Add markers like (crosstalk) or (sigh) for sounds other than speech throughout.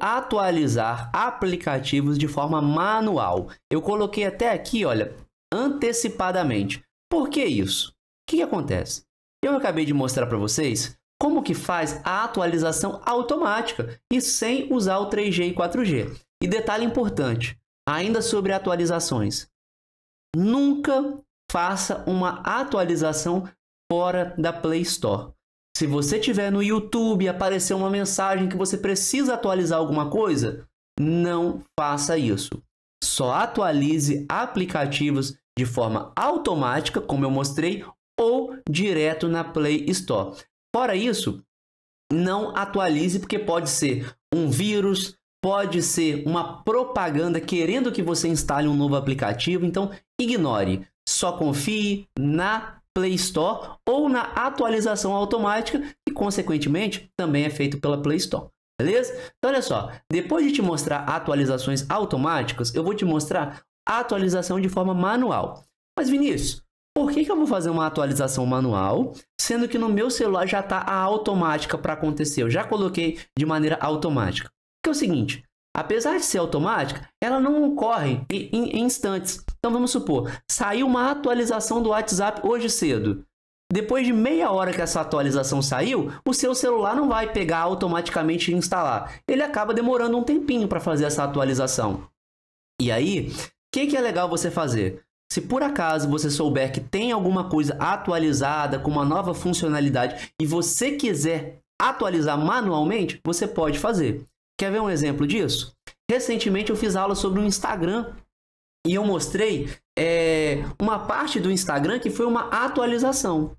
atualizar aplicativos de forma manual. Eu coloquei até aqui, olha, antecipadamente. Por que isso? O que, que acontece? Eu acabei de mostrar para vocês como que faz a atualização automática e sem usar o 3G e 4G. E detalhe importante, ainda sobre atualizações. Nunca faça uma atualização fora da Play Store. Se você tiver no YouTube aparecer uma mensagem que você precisa atualizar alguma coisa, não faça isso. Só atualize aplicativos de forma automática, como eu mostrei, ou direto na Play Store. Fora isso, não atualize porque pode ser um vírus, pode ser uma propaganda querendo que você instale um novo aplicativo, então ignore. Só confie na Play Store ou na atualização automática e, consequentemente, também é feito pela Play Store. Beleza? Então, olha só, depois de te mostrar atualizações automáticas, eu vou te mostrar a atualização de forma manual. Mas, Vinícius, por que, que eu vou fazer uma atualização manual, sendo que no meu celular já está a automática para acontecer? Eu já coloquei de maneira automática. Que é o seguinte, apesar de ser automática, ela não ocorre em, instantes. Então vamos supor, saiu uma atualização do WhatsApp hoje cedo. Depois de meia hora que essa atualização saiu, o seu celular não vai pegar automaticamente e instalar. Ele acaba demorando um tempinho para fazer essa atualização. E aí, o que, que é legal você fazer? Se por acaso você souber que tem alguma coisa atualizada com uma nova funcionalidade e você quiser atualizar manualmente, você pode fazer. Quer ver um exemplo disso? Recentemente eu fiz aula sobre o Instagram e eu mostrei é, uma parte do Instagram que foi uma atualização.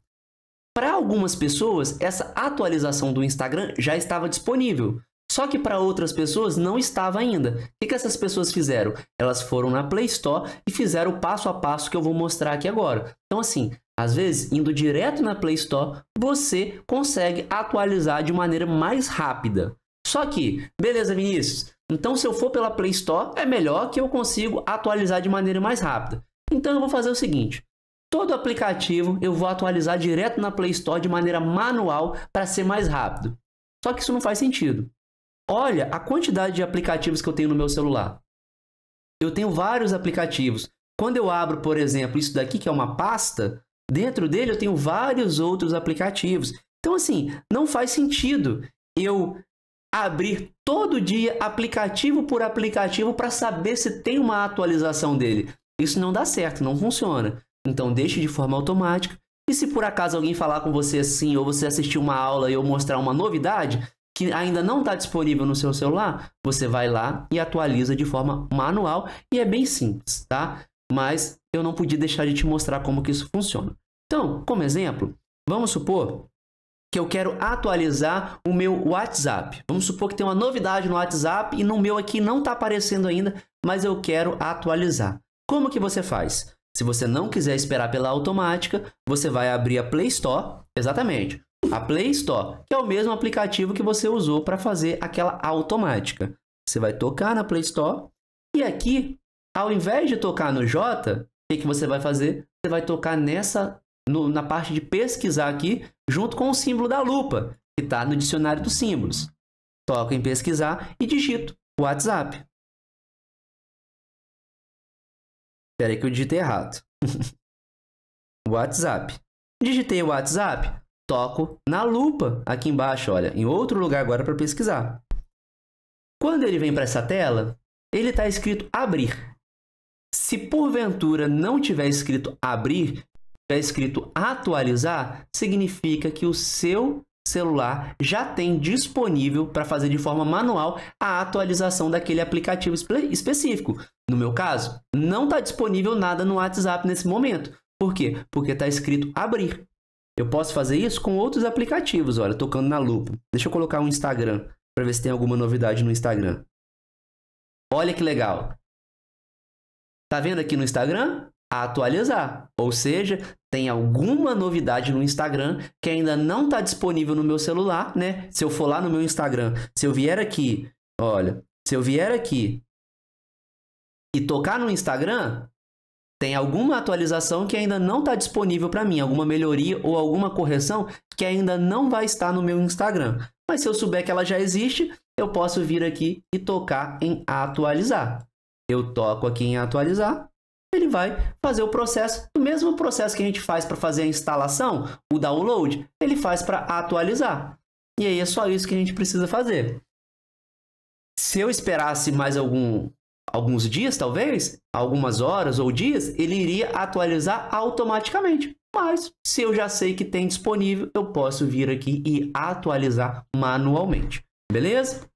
Para algumas pessoas, essa atualização do Instagram já estava disponível, só que para outras pessoas não estava ainda. O que, essas pessoas fizeram? Elas foram na Play Store e fizeram o passo a passo que eu vou mostrar aqui agora. Então, assim, às vezes, indo direto na Play Store, você consegue atualizar de maneira mais rápida. Só que, beleza, Vinícius. Então, se eu for pela Play Store, é melhor que eu consigo atualizar de maneira mais rápida. Então, eu vou fazer o seguinte. Todo aplicativo eu vou atualizar direto na Play Store de maneira manual para ser mais rápido. Só que isso não faz sentido. Olha a quantidade de aplicativos que eu tenho no meu celular. Eu tenho vários aplicativos. Quando eu abro, por exemplo, isso daqui que é uma pasta, dentro dele eu tenho vários outros aplicativos. Então assim, não faz sentido eu abrir todo dia, aplicativo por aplicativo, para saber se tem uma atualização dele. Isso não dá certo, não funciona. Então deixe de forma automática. E se por acaso alguém falar com você assim, ou você assistir uma aula e eu mostrar uma novidade que ainda não está disponível no seu celular, você vai lá e atualiza de forma manual e é bem simples, tá? Mas eu não podia deixar de te mostrar como que isso funciona. Então, como exemplo, vamos supor que eu quero atualizar o meu WhatsApp. Vamos supor que tem uma novidade no WhatsApp e no meu aqui não está aparecendo ainda, mas eu quero atualizar. Como que você faz? Se você não quiser esperar pela automática, você vai abrir a Play Store, exatamente, a Play Store, que é o mesmo aplicativo que você usou para fazer aquela automática. Você vai tocar na Play Store e aqui, ao invés de tocar no J, o que, que você vai fazer? Você vai tocar nessa no, na parte de pesquisar aqui, junto com o símbolo da lupa, que está no dicionário dos símbolos. Toco em pesquisar e digito WhatsApp. Espera aí que eu digitei errado. (laughs) WhatsApp. Digitei o WhatsApp, toco na lupa aqui embaixo, olha, em outro lugar agora para pesquisar. Quando ele vem para essa tela, ele está escrito abrir. Se porventura não tiver escrito abrir, tiver tá escrito atualizar, significa que o seu celular já tem disponível para fazer de forma manual a atualização daquele aplicativo específico. No meu caso, não está disponível nada no WhatsApp nesse momento. Por quê? Porque está escrito abrir. Eu posso fazer isso com outros aplicativos, olha, tocando na lupa. Deixa eu colocar um Instagram para ver se tem alguma novidade no Instagram. Olha que legal. Tá vendo aqui no Instagram? Atualizar. Ou seja, tem alguma novidade no Instagram que ainda não está disponível no meu celular, né? Se eu for lá no meu Instagram, se eu vier aqui, olha, se eu vier aqui e tocar no Instagram, tem alguma atualização que ainda não está disponível para mim, alguma melhoria ou alguma correção que ainda não vai estar no meu Instagram. Mas se eu souber que ela já existe, eu posso vir aqui e tocar em atualizar. Eu toco aqui em atualizar ele vai fazer o processo, o mesmo processo que a gente faz para fazer a instalação, o download, ele faz para atualizar. E aí é só isso que a gente precisa fazer. Se eu esperasse mais algum, alguns dias, talvez, algumas horas ou dias, ele iria atualizar automaticamente. Mas se eu já sei que tem disponível, eu posso vir aqui e atualizar manualmente. Beleza?